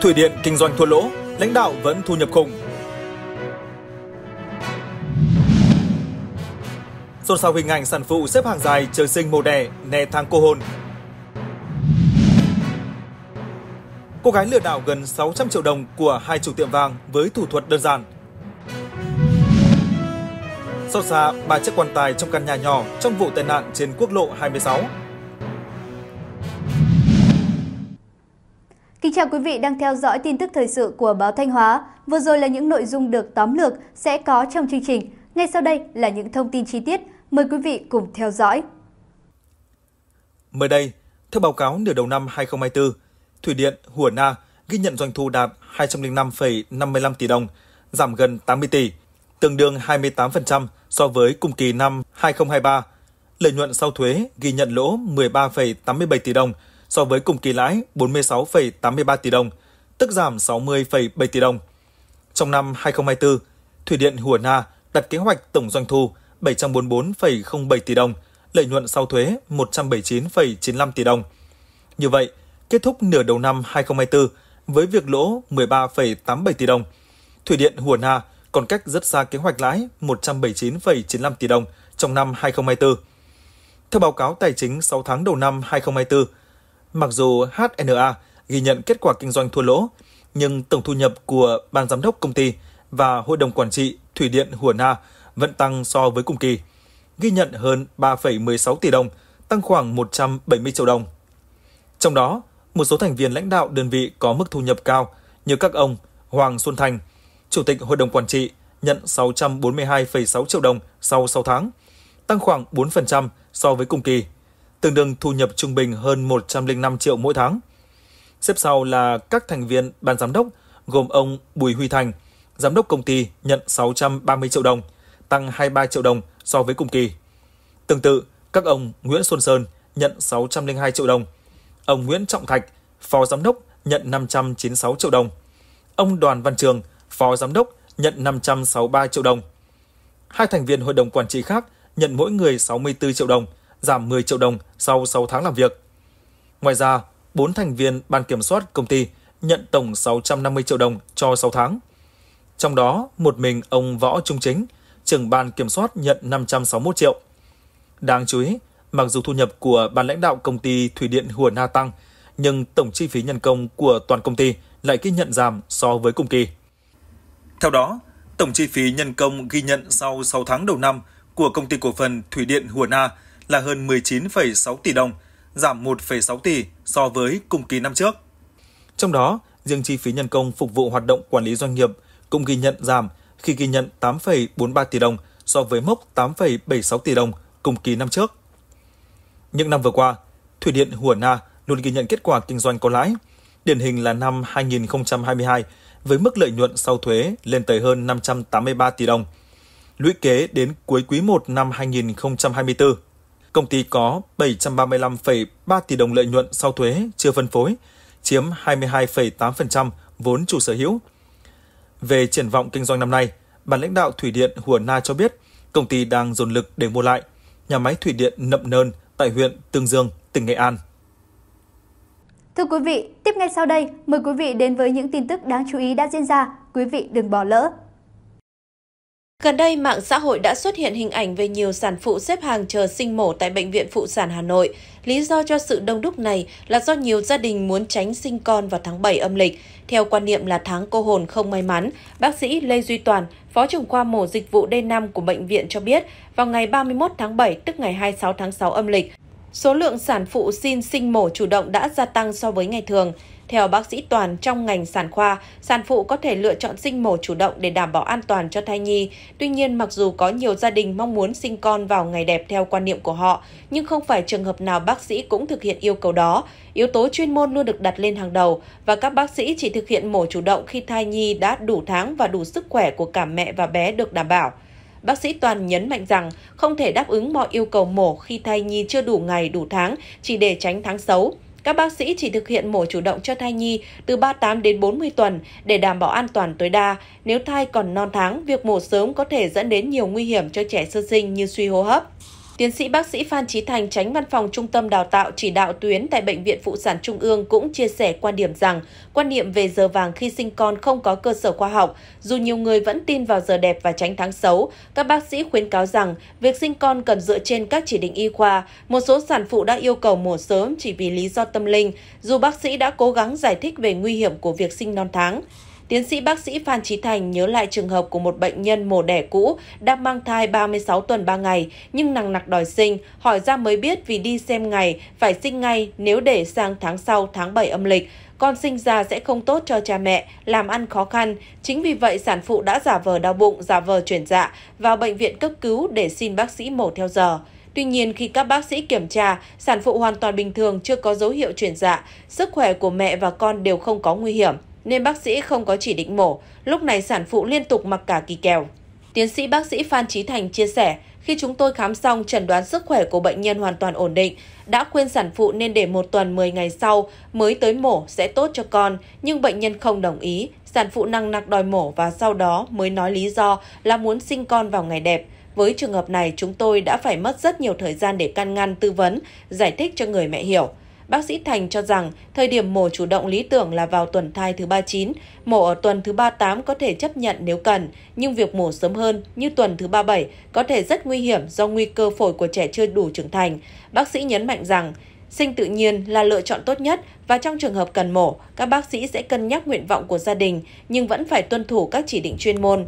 Thủy điện kinh doanh thua lỗ, lãnh đạo vẫn thu nhập khủng. Xôn xao hình ảnh sản phụ xếp hàng dài chờ sinh mồ đẻ, nè thang cô hồn. Cô gái lừa đảo gần 600 triệu đồng của hai chủ tiệm vàng với thủ thuật đơn giản. Xót xa, ba chiếc quan tài trong căn nhà nhỏ trong vụ tai nạn trên quốc lộ 26 Kính chào quý vị đang theo dõi tin tức thời sự của báo Thanh Hóa. Vừa rồi là những nội dung được tóm lược sẽ có trong chương trình. Ngay sau đây là những thông tin chi tiết. Mời quý vị cùng theo dõi. Mới đây, theo báo cáo nửa đầu năm 2024, Thủy điện Hùa Na ghi nhận doanh thu đạt 205,55 tỷ đồng, giảm gần 80 tỷ, tương đương 28% so với cùng kỳ năm 2023. Lợi nhuận sau thuế ghi nhận lỗ 13,87 tỷ đồng, so với cùng kỳ lãi 46,83 tỷ đồng, tức giảm 60,7 tỷ đồng. Trong năm 2024, Thủy điện Hùa Na đặt kế hoạch tổng doanh thu 744,07 tỷ đồng, lợi nhuận sau thuế 179,95 tỷ đồng. Như vậy, kết thúc nửa đầu năm 2024 với việc lỗ 13,87 tỷ đồng. Thủy điện Hùa Na còn cách rất xa kế hoạch lãi 179,95 tỷ đồng trong năm 2024. Theo báo cáo tài chính 6 tháng đầu năm 2024, Mặc dù HNA ghi nhận kết quả kinh doanh thua lỗ, nhưng tổng thu nhập của ban giám đốc công ty và hội đồng quản trị Thủy điện Hùa Na vẫn tăng so với cùng kỳ, ghi nhận hơn 3,16 tỷ đồng, tăng khoảng 170 triệu đồng. Trong đó, một số thành viên lãnh đạo đơn vị có mức thu nhập cao như các ông Hoàng Xuân Thành, Chủ tịch Hội đồng Quản trị nhận 642,6 triệu đồng sau 6 tháng, tăng khoảng 4% so với cùng kỳ tương đương thu nhập trung bình hơn 105 triệu mỗi tháng. Xếp sau là các thành viên ban giám đốc gồm ông Bùi Huy Thành, giám đốc công ty nhận 630 triệu đồng, tăng 23 triệu đồng so với cùng kỳ. Tương tự, các ông Nguyễn Xuân Sơn nhận 602 triệu đồng, ông Nguyễn Trọng Thạch, phó giám đốc nhận 596 triệu đồng, ông Đoàn Văn Trường, phó giám đốc nhận 563 triệu đồng. Hai thành viên hội đồng quản trị khác nhận mỗi người 64 triệu đồng – giảm 10 triệu đồng sau 6 tháng làm việc. Ngoài ra, 4 thành viên ban kiểm soát công ty nhận tổng 650 triệu đồng cho 6 tháng. Trong đó, một mình ông Võ Trung Chính, trưởng ban kiểm soát nhận 561 triệu. Đáng chú ý, mặc dù thu nhập của ban lãnh đạo công ty Thủy điện Hùa Na tăng, nhưng tổng chi phí nhân công của toàn công ty lại ghi nhận giảm so với cùng kỳ. Theo đó, tổng chi phí nhân công ghi nhận sau 6 tháng đầu năm của công ty cổ phần Thủy điện Hùa Na là hơn 19,6 tỷ đồng, giảm 1,6 tỷ so với cùng kỳ năm trước. Trong đó, riêng chi phí nhân công phục vụ hoạt động quản lý doanh nghiệp cũng ghi nhận giảm khi ghi nhận 8,43 tỷ đồng so với mốc 8,76 tỷ đồng cùng kỳ năm trước. Những năm vừa qua, Thủy điện Hùa Na luôn ghi nhận kết quả kinh doanh có lãi. Điển hình là năm 2022 với mức lợi nhuận sau thuế lên tới hơn 583 tỷ đồng. Lũy kế đến cuối quý 1 năm 2024, công ty có 735,3 tỷ đồng lợi nhuận sau thuế chưa phân phối, chiếm 22,8% vốn chủ sở hữu. Về triển vọng kinh doanh năm nay, ban lãnh đạo thủy điện Hùa Na cho biết công ty đang dồn lực để mua lại nhà máy thủy điện Nậm Nơn tại huyện Tương Dương, tỉnh Nghệ An. Thưa quý vị, tiếp ngay sau đây, mời quý vị đến với những tin tức đáng chú ý đã diễn ra. Quý vị đừng bỏ lỡ. Gần đây, mạng xã hội đã xuất hiện hình ảnh về nhiều sản phụ xếp hàng chờ sinh mổ tại Bệnh viện Phụ sản Hà Nội. Lý do cho sự đông đúc này là do nhiều gia đình muốn tránh sinh con vào tháng 7 âm lịch. Theo quan niệm là tháng cô hồn không may mắn, bác sĩ Lê Duy Toàn, Phó trưởng khoa mổ dịch vụ D5 của bệnh viện cho biết, vào ngày 31 tháng 7, tức ngày 26 tháng 6 âm lịch, số lượng sản phụ xin sinh mổ chủ động đã gia tăng so với ngày thường. Theo bác sĩ Toàn trong ngành sản khoa, sản phụ có thể lựa chọn sinh mổ chủ động để đảm bảo an toàn cho thai nhi. Tuy nhiên, mặc dù có nhiều gia đình mong muốn sinh con vào ngày đẹp theo quan niệm của họ, nhưng không phải trường hợp nào bác sĩ cũng thực hiện yêu cầu đó. Yếu tố chuyên môn luôn được đặt lên hàng đầu và các bác sĩ chỉ thực hiện mổ chủ động khi thai nhi đã đủ tháng và đủ sức khỏe của cả mẹ và bé được đảm bảo. Bác sĩ Toàn nhấn mạnh rằng không thể đáp ứng mọi yêu cầu mổ khi thai nhi chưa đủ ngày đủ tháng chỉ để tránh tháng xấu các bác sĩ chỉ thực hiện mổ chủ động cho thai nhi từ 38 đến 40 tuần để đảm bảo an toàn tối đa. Nếu thai còn non tháng, việc mổ sớm có thể dẫn đến nhiều nguy hiểm cho trẻ sơ sinh như suy hô hấp. Tiến sĩ bác sĩ Phan Trí Thành, tránh văn phòng Trung tâm Đào tạo chỉ đạo tuyến tại Bệnh viện Phụ sản Trung ương cũng chia sẻ quan điểm rằng quan niệm về giờ vàng khi sinh con không có cơ sở khoa học. Dù nhiều người vẫn tin vào giờ đẹp và tránh tháng xấu, các bác sĩ khuyến cáo rằng việc sinh con cần dựa trên các chỉ định y khoa. Một số sản phụ đã yêu cầu mổ sớm chỉ vì lý do tâm linh, dù bác sĩ đã cố gắng giải thích về nguy hiểm của việc sinh non tháng. Tiến sĩ bác sĩ Phan Trí Thành nhớ lại trường hợp của một bệnh nhân mổ đẻ cũ đang mang thai 36 tuần 3 ngày nhưng nặng nặc đòi sinh, hỏi ra mới biết vì đi xem ngày phải sinh ngay nếu để sang tháng sau tháng 7 âm lịch. Con sinh ra sẽ không tốt cho cha mẹ, làm ăn khó khăn. Chính vì vậy sản phụ đã giả vờ đau bụng, giả vờ chuyển dạ, vào bệnh viện cấp cứu để xin bác sĩ mổ theo giờ. Tuy nhiên, khi các bác sĩ kiểm tra, sản phụ hoàn toàn bình thường, chưa có dấu hiệu chuyển dạ, sức khỏe của mẹ và con đều không có nguy hiểm nên bác sĩ không có chỉ định mổ. Lúc này sản phụ liên tục mặc cả kỳ kèo. Tiến sĩ bác sĩ Phan Trí Thành chia sẻ, khi chúng tôi khám xong chẩn đoán sức khỏe của bệnh nhân hoàn toàn ổn định, đã khuyên sản phụ nên để một tuần 10 ngày sau mới tới mổ sẽ tốt cho con, nhưng bệnh nhân không đồng ý. Sản phụ năng nặc đòi mổ và sau đó mới nói lý do là muốn sinh con vào ngày đẹp. Với trường hợp này, chúng tôi đã phải mất rất nhiều thời gian để can ngăn, tư vấn, giải thích cho người mẹ hiểu bác sĩ Thành cho rằng thời điểm mổ chủ động lý tưởng là vào tuần thai thứ 39, mổ ở tuần thứ 38 có thể chấp nhận nếu cần, nhưng việc mổ sớm hơn như tuần thứ 37 có thể rất nguy hiểm do nguy cơ phổi của trẻ chưa đủ trưởng thành. Bác sĩ nhấn mạnh rằng Sinh tự nhiên là lựa chọn tốt nhất và trong trường hợp cần mổ, các bác sĩ sẽ cân nhắc nguyện vọng của gia đình nhưng vẫn phải tuân thủ các chỉ định chuyên môn.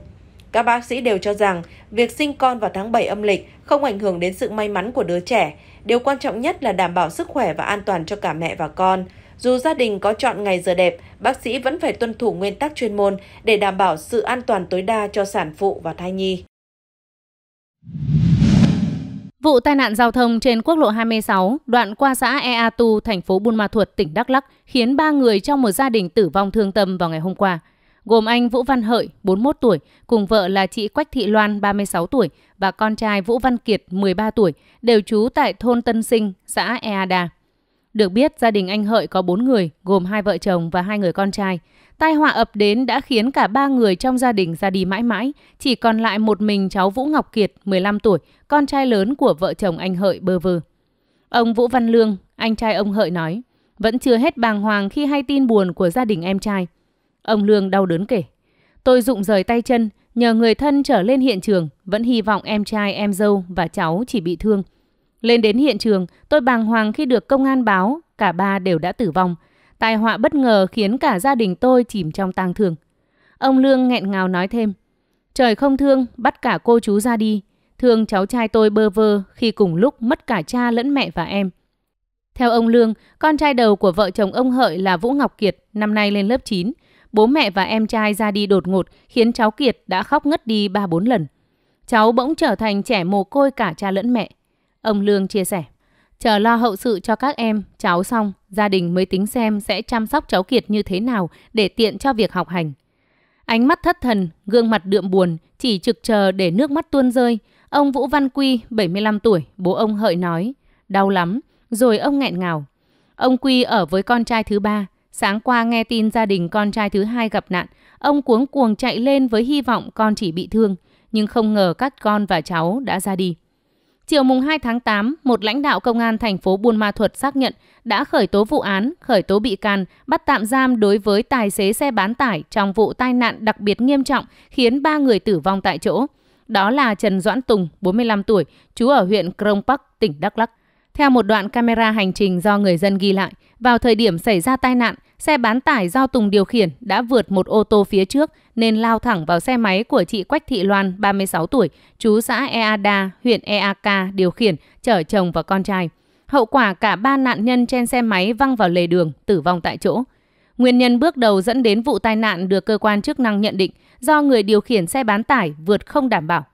Các bác sĩ đều cho rằng việc sinh con vào tháng 7 âm lịch không ảnh hưởng đến sự may mắn của đứa trẻ. Điều quan trọng nhất là đảm bảo sức khỏe và an toàn cho cả mẹ và con. Dù gia đình có chọn ngày giờ đẹp, bác sĩ vẫn phải tuân thủ nguyên tắc chuyên môn để đảm bảo sự an toàn tối đa cho sản phụ và thai nhi. Vụ tai nạn giao thông trên quốc lộ 26, đoạn qua xã Ea Tu, thành phố Buôn Ma Thuột, tỉnh Đắk Lắk khiến 3 người trong một gia đình tử vong thương tâm vào ngày hôm qua gồm anh Vũ Văn Hợi, 41 tuổi, cùng vợ là chị Quách Thị Loan, 36 tuổi và con trai Vũ Văn Kiệt, 13 tuổi, đều trú tại thôn Tân Sinh, xã Eada. Được biết, gia đình anh Hợi có 4 người, gồm hai vợ chồng và hai người con trai. Tai họa ập đến đã khiến cả ba người trong gia đình ra đi mãi mãi, chỉ còn lại một mình cháu Vũ Ngọc Kiệt, 15 tuổi, con trai lớn của vợ chồng anh Hợi bơ vơ. Ông Vũ Văn Lương, anh trai ông Hợi nói, vẫn chưa hết bàng hoàng khi hay tin buồn của gia đình em trai – Ông Lương đau đớn kể. Tôi rụng rời tay chân, nhờ người thân trở lên hiện trường, vẫn hy vọng em trai, em dâu và cháu chỉ bị thương. Lên đến hiện trường, tôi bàng hoàng khi được công an báo, cả ba đều đã tử vong. Tai họa bất ngờ khiến cả gia đình tôi chìm trong tang thương. Ông Lương nghẹn ngào nói thêm, trời không thương, bắt cả cô chú ra đi. Thương cháu trai tôi bơ vơ khi cùng lúc mất cả cha lẫn mẹ và em. Theo ông Lương, con trai đầu của vợ chồng ông Hợi là Vũ Ngọc Kiệt, năm nay lên lớp 9, bố mẹ và em trai ra đi đột ngột khiến cháu Kiệt đã khóc ngất đi 3-4 lần. Cháu bỗng trở thành trẻ mồ côi cả cha lẫn mẹ. Ông Lương chia sẻ, chờ lo hậu sự cho các em, cháu xong, gia đình mới tính xem sẽ chăm sóc cháu Kiệt như thế nào để tiện cho việc học hành. Ánh mắt thất thần, gương mặt đượm buồn, chỉ trực chờ để nước mắt tuôn rơi. Ông Vũ Văn Quy, 75 tuổi, bố ông hợi nói, đau lắm, rồi ông nghẹn ngào. Ông Quy ở với con trai thứ ba, Sáng qua nghe tin gia đình con trai thứ hai gặp nạn, ông cuống cuồng chạy lên với hy vọng con chỉ bị thương, nhưng không ngờ các con và cháu đã ra đi. Chiều mùng 2 tháng 8, một lãnh đạo công an thành phố Buôn Ma Thuột xác nhận đã khởi tố vụ án, khởi tố bị can, bắt tạm giam đối với tài xế xe bán tải trong vụ tai nạn đặc biệt nghiêm trọng khiến 3 người tử vong tại chỗ. Đó là Trần Doãn Tùng, 45 tuổi, trú ở huyện Krông Park, tỉnh Đắk Lắk theo một đoạn camera hành trình do người dân ghi lại, vào thời điểm xảy ra tai nạn, xe bán tải do Tùng điều khiển đã vượt một ô tô phía trước nên lao thẳng vào xe máy của chị Quách Thị Loan, 36 tuổi, chú xã Eada, huyện Eak điều khiển, chở chồng và con trai. Hậu quả cả ba nạn nhân trên xe máy văng vào lề đường, tử vong tại chỗ. Nguyên nhân bước đầu dẫn đến vụ tai nạn được cơ quan chức năng nhận định do người điều khiển xe bán tải vượt không đảm bảo.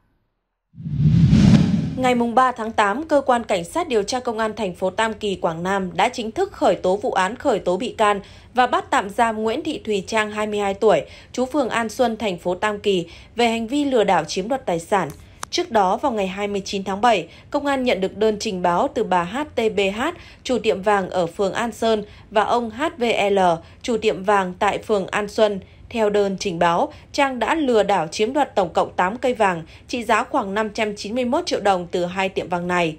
Ngày 3 tháng 8, Cơ quan Cảnh sát điều tra Công an thành phố Tam Kỳ, Quảng Nam đã chính thức khởi tố vụ án khởi tố bị can và bắt tạm giam Nguyễn Thị Thùy Trang, 22 tuổi, chú phường An Xuân, thành phố Tam Kỳ, về hành vi lừa đảo chiếm đoạt tài sản. Trước đó, vào ngày 29 tháng 7, công an nhận được đơn trình báo từ bà HTBH, chủ tiệm vàng ở phường An Sơn, và ông HVL, chủ tiệm vàng tại phường An Xuân, theo đơn trình báo, Trang đã lừa đảo chiếm đoạt tổng cộng 8 cây vàng trị giá khoảng 591 triệu đồng từ hai tiệm vàng này.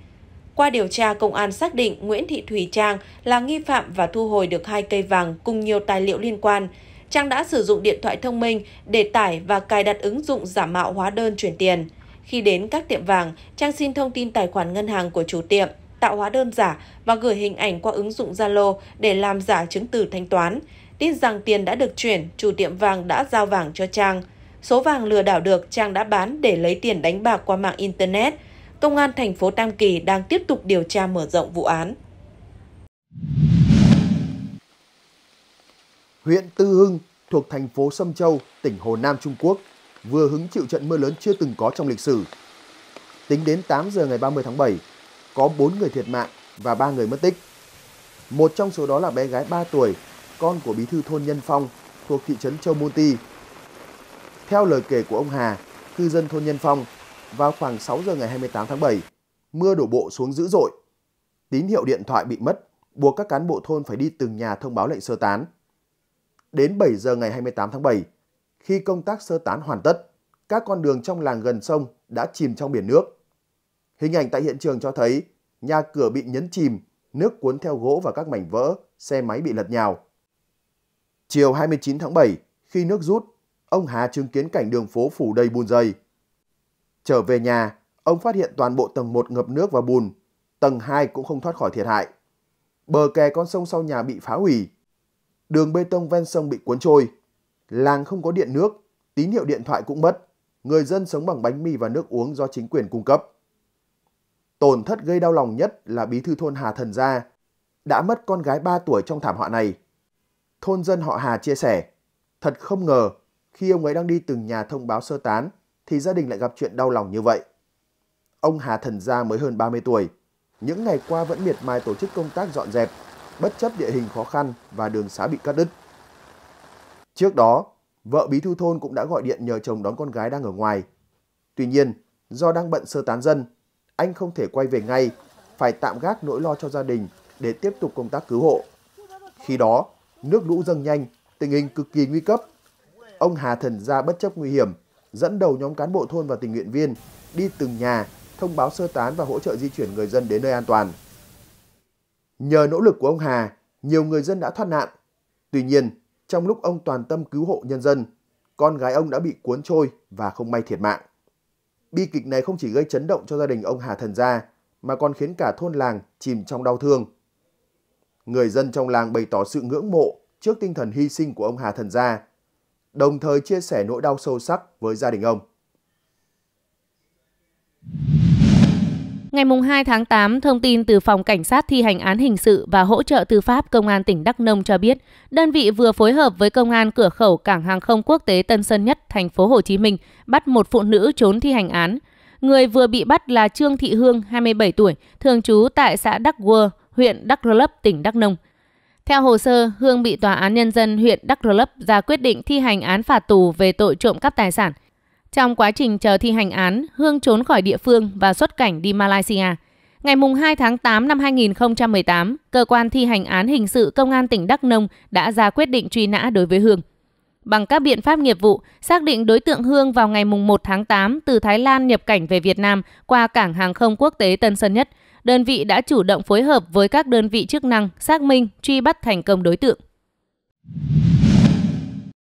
Qua điều tra, công an xác định Nguyễn Thị Thùy Trang là nghi phạm và thu hồi được hai cây vàng cùng nhiều tài liệu liên quan. Trang đã sử dụng điện thoại thông minh để tải và cài đặt ứng dụng giả mạo hóa đơn chuyển tiền. Khi đến các tiệm vàng, Trang xin thông tin tài khoản ngân hàng của chủ tiệm, tạo hóa đơn giả và gửi hình ảnh qua ứng dụng Zalo để làm giả chứng từ thanh toán tin rằng tiền đã được chuyển, chủ tiệm vàng đã giao vàng cho Trang. Số vàng lừa đảo được Trang đã bán để lấy tiền đánh bạc qua mạng Internet. Công an thành phố Tam Kỳ đang tiếp tục điều tra mở rộng vụ án. Huyện Tư Hưng thuộc thành phố Sâm Châu, tỉnh Hồ Nam Trung Quốc vừa hứng chịu trận mưa lớn chưa từng có trong lịch sử. Tính đến 8 giờ ngày 30 tháng 7, có 4 người thiệt mạng và 3 người mất tích. Một trong số đó là bé gái 3 tuổi con của bí thư thôn Nhân Phong thuộc thị trấn Châu Môn Ti. Theo lời kể của ông Hà, cư dân thôn Nhân Phong, vào khoảng 6 giờ ngày 28 tháng 7, mưa đổ bộ xuống dữ dội. Tín hiệu điện thoại bị mất, buộc các cán bộ thôn phải đi từng nhà thông báo lệnh sơ tán. Đến 7 giờ ngày 28 tháng 7, khi công tác sơ tán hoàn tất, các con đường trong làng gần sông đã chìm trong biển nước. Hình ảnh tại hiện trường cho thấy nhà cửa bị nhấn chìm, nước cuốn theo gỗ và các mảnh vỡ, xe máy bị lật nhào. Chiều 29 tháng 7, khi nước rút, ông Hà chứng kiến cảnh đường phố phủ đầy bùn dày. Trở về nhà, ông phát hiện toàn bộ tầng 1 ngập nước và bùn, tầng 2 cũng không thoát khỏi thiệt hại. Bờ kè con sông sau nhà bị phá hủy, đường bê tông ven sông bị cuốn trôi, làng không có điện nước, tín hiệu điện thoại cũng mất, người dân sống bằng bánh mì và nước uống do chính quyền cung cấp. Tổn thất gây đau lòng nhất là bí thư thôn Hà Thần Gia, đã mất con gái 3 tuổi trong thảm họa này. Thôn dân họ Hà chia sẻ, thật không ngờ khi ông ấy đang đi từng nhà thông báo sơ tán thì gia đình lại gặp chuyện đau lòng như vậy. Ông Hà Thần Gia mới hơn 30 tuổi, những ngày qua vẫn miệt mài tổ chức công tác dọn dẹp, bất chấp địa hình khó khăn và đường xá bị cắt đứt. Trước đó, vợ bí thư thôn cũng đã gọi điện nhờ chồng đón con gái đang ở ngoài. Tuy nhiên, do đang bận sơ tán dân, anh không thể quay về ngay, phải tạm gác nỗi lo cho gia đình để tiếp tục công tác cứu hộ. Khi đó, nước lũ dâng nhanh, tình hình cực kỳ nguy cấp. Ông Hà Thần Gia bất chấp nguy hiểm, dẫn đầu nhóm cán bộ thôn và tình nguyện viên đi từng nhà, thông báo sơ tán và hỗ trợ di chuyển người dân đến nơi an toàn. Nhờ nỗ lực của ông Hà, nhiều người dân đã thoát nạn. Tuy nhiên, trong lúc ông toàn tâm cứu hộ nhân dân, con gái ông đã bị cuốn trôi và không may thiệt mạng. Bi kịch này không chỉ gây chấn động cho gia đình ông Hà Thần Gia, mà còn khiến cả thôn làng chìm trong đau thương người dân trong làng bày tỏ sự ngưỡng mộ trước tinh thần hy sinh của ông Hà Thần Gia, đồng thời chia sẻ nỗi đau sâu sắc với gia đình ông. Ngày 2 tháng 8, thông tin từ Phòng Cảnh sát thi hành án hình sự và hỗ trợ tư pháp Công an tỉnh Đắk Nông cho biết, đơn vị vừa phối hợp với Công an cửa khẩu Cảng hàng không quốc tế Tân Sơn Nhất, thành phố Hồ Chí Minh bắt một phụ nữ trốn thi hành án. Người vừa bị bắt là Trương Thị Hương, 27 tuổi, thường trú tại xã Đắk Gua, huyện Đắk Rơ Lấp, tỉnh Đắk Nông. Theo hồ sơ, Hương bị Tòa án Nhân dân huyện Đắk Rơ Lấp ra quyết định thi hành án phạt tù về tội trộm cắp tài sản. Trong quá trình chờ thi hành án, Hương trốn khỏi địa phương và xuất cảnh đi Malaysia. Ngày 2 tháng 8 năm 2018, Cơ quan thi hành án hình sự Công an tỉnh Đắk Nông đã ra quyết định truy nã đối với Hương. Bằng các biện pháp nghiệp vụ, xác định đối tượng Hương vào ngày 1 tháng 8 từ Thái Lan nhập cảnh về Việt Nam qua cảng hàng không quốc tế Tân Sơn Nhất – đơn vị đã chủ động phối hợp với các đơn vị chức năng xác minh, truy bắt thành công đối tượng.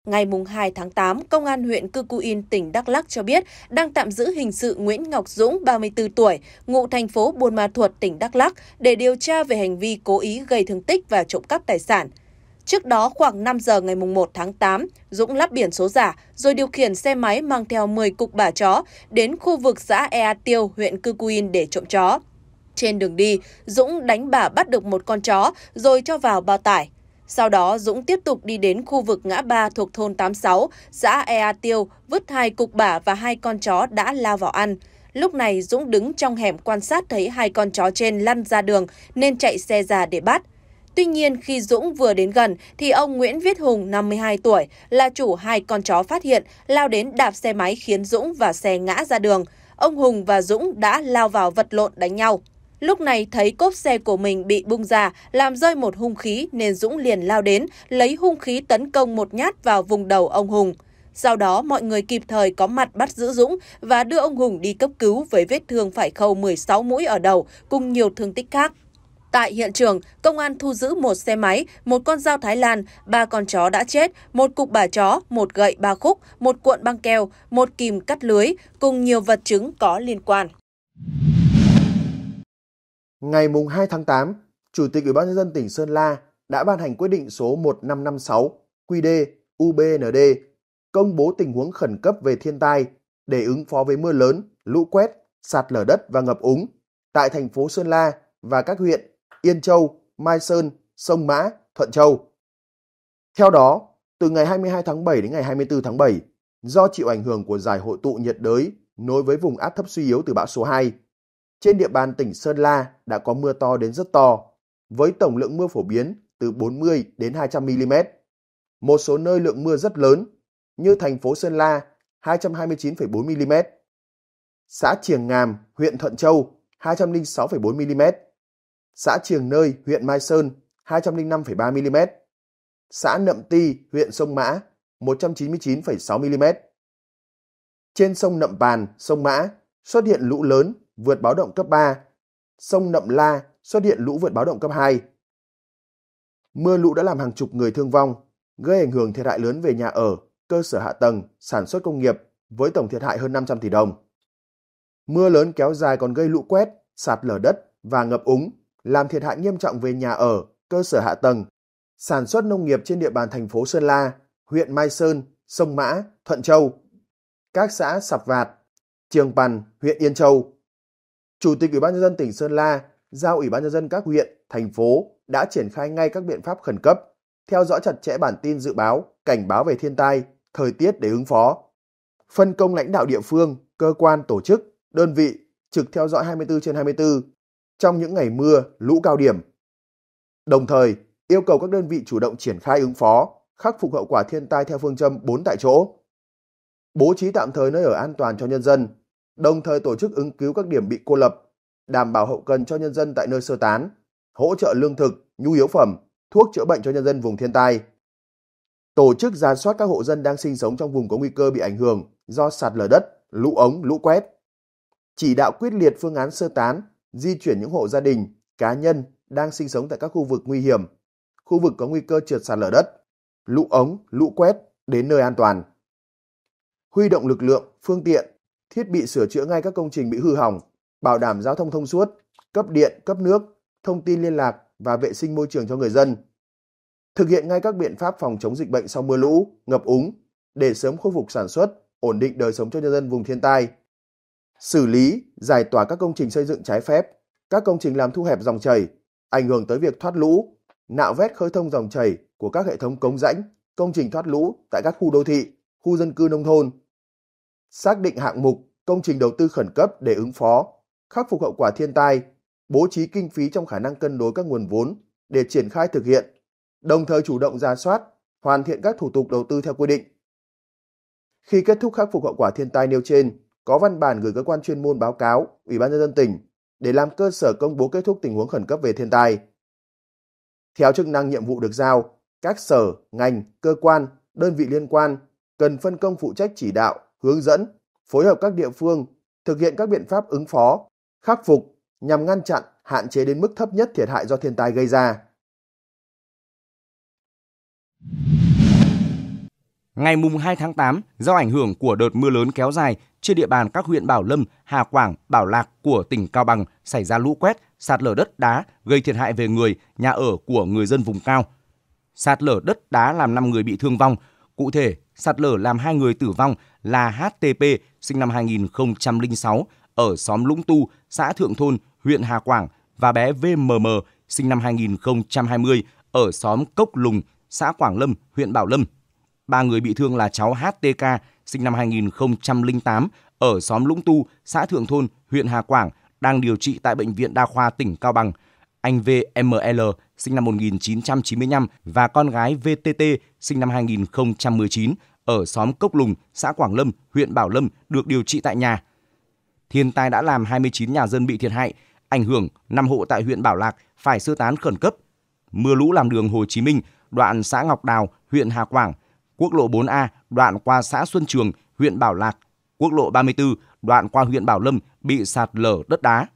Ngày 2 tháng 8, Công an huyện Cư Cú In, tỉnh Đắk Lắc cho biết đang tạm giữ hình sự Nguyễn Ngọc Dũng, 34 tuổi, ngụ thành phố Buôn Ma Thuột, tỉnh Đắk Lắc để điều tra về hành vi cố ý gây thương tích và trộm cắp tài sản. Trước đó khoảng 5 giờ ngày 1 tháng 8, Dũng lắp biển số giả rồi điều khiển xe máy mang theo 10 cục bà chó đến khu vực xã Ea Tiêu, huyện Cư Cú In để trộm chó. Trên đường đi, Dũng đánh bà bắt được một con chó rồi cho vào bao tải. Sau đó, Dũng tiếp tục đi đến khu vực ngã ba thuộc thôn 86, xã Ea Tiêu, vứt hai cục bà và hai con chó đã lao vào ăn. Lúc này, Dũng đứng trong hẻm quan sát thấy hai con chó trên lăn ra đường nên chạy xe ra để bắt. Tuy nhiên, khi Dũng vừa đến gần thì ông Nguyễn Viết Hùng, 52 tuổi, là chủ hai con chó phát hiện, lao đến đạp xe máy khiến Dũng và xe ngã ra đường. Ông Hùng và Dũng đã lao vào vật lộn đánh nhau. Lúc này thấy cốp xe của mình bị bung ra, làm rơi một hung khí nên Dũng liền lao đến, lấy hung khí tấn công một nhát vào vùng đầu ông Hùng. Sau đó, mọi người kịp thời có mặt bắt giữ Dũng và đưa ông Hùng đi cấp cứu với vết thương phải khâu 16 mũi ở đầu cùng nhiều thương tích khác. Tại hiện trường, công an thu giữ một xe máy, một con dao Thái Lan, ba con chó đã chết, một cục bả chó, một gậy ba khúc, một cuộn băng keo, một kìm cắt lưới cùng nhiều vật chứng có liên quan. Ngày 2 tháng 8, Chủ tịch Ủy ban nhân dân tỉnh Sơn La đã ban hành quyết định số 1556 QD UBND công bố tình huống khẩn cấp về thiên tai để ứng phó với mưa lớn, lũ quét, sạt lở đất và ngập úng tại thành phố Sơn La và các huyện Yên Châu, Mai Sơn, Sông Mã, Thuận Châu. Theo đó, từ ngày 22 tháng 7 đến ngày 24 tháng 7, do chịu ảnh hưởng của giải hội tụ nhiệt đới nối với vùng áp thấp suy yếu từ bão số 2, trên địa bàn tỉnh Sơn La đã có mưa to đến rất to, với tổng lượng mưa phổ biến từ 40 đến 200 mm. Một số nơi lượng mưa rất lớn, như thành phố Sơn La 229,4 mm, xã Triềng Ngàm, huyện Thuận Châu 206,4 mm, xã Triềng Nơi, huyện Mai Sơn 205,3 mm, xã Nậm Ti, huyện Sông Mã 199,6 mm. Trên sông Nậm Bàn, sông Mã xuất hiện lũ lớn vượt báo động cấp 3, sông Nậm La xuất hiện lũ vượt báo động cấp 2. Mưa lũ đã làm hàng chục người thương vong, gây ảnh hưởng thiệt hại lớn về nhà ở, cơ sở hạ tầng, sản xuất công nghiệp với tổng thiệt hại hơn 500 tỷ đồng. Mưa lớn kéo dài còn gây lũ quét, sạt lở đất và ngập úng, làm thiệt hại nghiêm trọng về nhà ở, cơ sở hạ tầng, sản xuất nông nghiệp trên địa bàn thành phố Sơn La, huyện Mai Sơn, Sông Mã, Thuận Châu, các xã Sạp Vạt, Trường Pằn, huyện Yên Châu Chủ tịch Ủy ban nhân dân tỉnh Sơn La giao Ủy ban nhân dân các huyện, thành phố đã triển khai ngay các biện pháp khẩn cấp, theo dõi chặt chẽ bản tin dự báo, cảnh báo về thiên tai, thời tiết để ứng phó. Phân công lãnh đạo địa phương, cơ quan tổ chức, đơn vị trực theo dõi 24 trên 24 trong những ngày mưa, lũ cao điểm. Đồng thời, yêu cầu các đơn vị chủ động triển khai ứng phó, khắc phục hậu quả thiên tai theo phương châm 4 tại chỗ. Bố trí tạm thời nơi ở an toàn cho nhân dân, đồng thời tổ chức ứng cứu các điểm bị cô lập, đảm bảo hậu cần cho nhân dân tại nơi sơ tán, hỗ trợ lương thực, nhu yếu phẩm, thuốc chữa bệnh cho nhân dân vùng thiên tai. Tổ chức ra soát các hộ dân đang sinh sống trong vùng có nguy cơ bị ảnh hưởng do sạt lở đất, lũ ống, lũ quét. Chỉ đạo quyết liệt phương án sơ tán, di chuyển những hộ gia đình, cá nhân đang sinh sống tại các khu vực nguy hiểm, khu vực có nguy cơ trượt sạt lở đất, lũ ống, lũ quét đến nơi an toàn. Huy động lực lượng, phương tiện thiết bị sửa chữa ngay các công trình bị hư hỏng, bảo đảm giao thông thông suốt, cấp điện, cấp nước, thông tin liên lạc và vệ sinh môi trường cho người dân. Thực hiện ngay các biện pháp phòng chống dịch bệnh sau mưa lũ, ngập úng để sớm khôi phục sản xuất, ổn định đời sống cho nhân dân vùng thiên tai. Xử lý, giải tỏa các công trình xây dựng trái phép, các công trình làm thu hẹp dòng chảy, ảnh hưởng tới việc thoát lũ, nạo vét khơi thông dòng chảy của các hệ thống cống rãnh, công trình thoát lũ tại các khu đô thị, khu dân cư nông thôn, xác định hạng mục, công trình đầu tư khẩn cấp để ứng phó, khắc phục hậu quả thiên tai, bố trí kinh phí trong khả năng cân đối các nguồn vốn để triển khai thực hiện, đồng thời chủ động ra soát, hoàn thiện các thủ tục đầu tư theo quy định. Khi kết thúc khắc phục hậu quả thiên tai nêu trên, có văn bản gửi cơ quan chuyên môn báo cáo Ủy ban nhân dân tỉnh để làm cơ sở công bố kết thúc tình huống khẩn cấp về thiên tai. Theo chức năng nhiệm vụ được giao, các sở, ngành, cơ quan, đơn vị liên quan cần phân công phụ trách chỉ đạo, hướng dẫn, phối hợp các địa phương thực hiện các biện pháp ứng phó, khắc phục nhằm ngăn chặn, hạn chế đến mức thấp nhất thiệt hại do thiên tai gây ra. Ngày mùng 2 tháng 8, do ảnh hưởng của đợt mưa lớn kéo dài trên địa bàn các huyện Bảo Lâm, Hà Quảng, Bảo Lạc của tỉnh Cao Bằng xảy ra lũ quét, sạt lở đất đá gây thiệt hại về người, nhà ở của người dân vùng cao. Sạt lở đất đá làm 5 người bị thương vong, Cụ thể, sạt lở làm hai người tử vong là HTP sinh năm 2006 ở xóm Lũng Tu, xã Thượng Thôn, huyện Hà Quảng và bé VMM sinh năm 2020 ở xóm Cốc Lùng, xã Quảng Lâm, huyện Bảo Lâm. Ba người bị thương là cháu HTK sinh năm 2008 ở xóm Lũng Tu, xã Thượng Thôn, huyện Hà Quảng đang điều trị tại bệnh viện đa khoa tỉnh Cao Bằng – anh VML sinh năm 1995 và con gái VTT sinh năm 2019 ở xóm Cốc Lùng, xã Quảng Lâm, huyện Bảo Lâm được điều trị tại nhà. Thiên tai đã làm 29 nhà dân bị thiệt hại, ảnh hưởng 5 hộ tại huyện Bảo Lạc phải sơ tán khẩn cấp. Mưa lũ làm đường Hồ Chí Minh, đoạn xã Ngọc Đào, huyện Hà Quảng, quốc lộ 4A đoạn qua xã Xuân Trường, huyện Bảo Lạc, quốc lộ 34 đoạn qua huyện Bảo Lâm bị sạt lở đất đá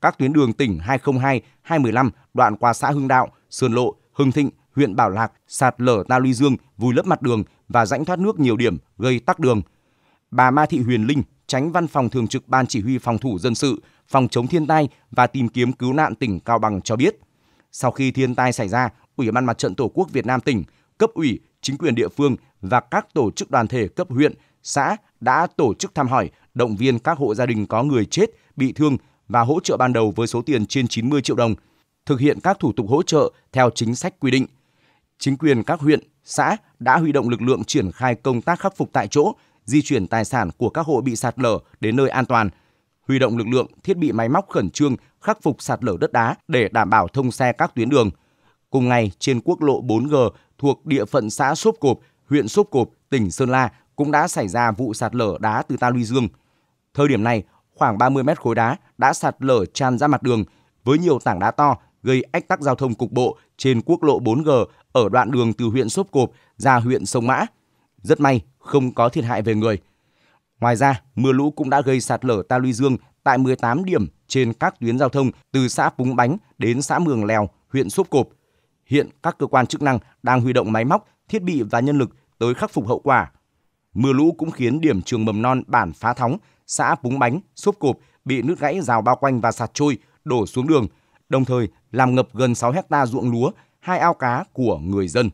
các tuyến đường tỉnh 202, 215 đoạn qua xã Hưng Đạo, Sườn Lộ, Hưng Thịnh, huyện Bảo Lạc sạt lở ta luy dương, vùi lấp mặt đường và rãnh thoát nước nhiều điểm gây tắc đường. Bà Ma Thị Huyền Linh, tránh văn phòng thường trực Ban Chỉ huy phòng thủ dân sự, phòng chống thiên tai và tìm kiếm cứu nạn tỉnh Cao Bằng cho biết, sau khi thiên tai xảy ra, Ủy ban Mặt trận Tổ quốc Việt Nam tỉnh, cấp ủy, chính quyền địa phương và các tổ chức đoàn thể cấp huyện, xã đã tổ chức thăm hỏi, động viên các hộ gia đình có người chết, bị thương và hỗ trợ ban đầu với số tiền trên 90 triệu đồng, thực hiện các thủ tục hỗ trợ theo chính sách quy định. Chính quyền các huyện, xã đã huy động lực lượng triển khai công tác khắc phục tại chỗ, di chuyển tài sản của các hộ bị sạt lở đến nơi an toàn, huy động lực lượng, thiết bị máy móc khẩn trương khắc phục sạt lở đất đá để đảm bảo thông xe các tuyến đường. Cùng ngày, trên quốc lộ 4G thuộc địa phận xã Sốp Cộp, huyện Sốp Cộp, tỉnh Sơn La cũng đã xảy ra vụ sạt lở đá từ ta luy dương. Thời điểm này, khoảng 30 mét khối đá đã sạt lở tràn ra mặt đường với nhiều tảng đá to gây ách tắc giao thông cục bộ trên quốc lộ 4G ở đoạn đường từ huyện Sốp Cộp ra huyện Sông Mã. Rất may không có thiệt hại về người. Ngoài ra, mưa lũ cũng đã gây sạt lở ta luy dương tại 18 điểm trên các tuyến giao thông từ xã Púng Bánh đến xã Mường Lèo, huyện Sốp Cộp. Hiện các cơ quan chức năng đang huy động máy móc, thiết bị và nhân lực tới khắc phục hậu quả. Mưa lũ cũng khiến điểm trường mầm non bản Phá Thóng xã Búng Bánh, xốp Cộp bị nước gãy rào bao quanh và sạt trôi, đổ xuống đường, đồng thời làm ngập gần 6 hecta ruộng lúa, hai ao cá của người dân.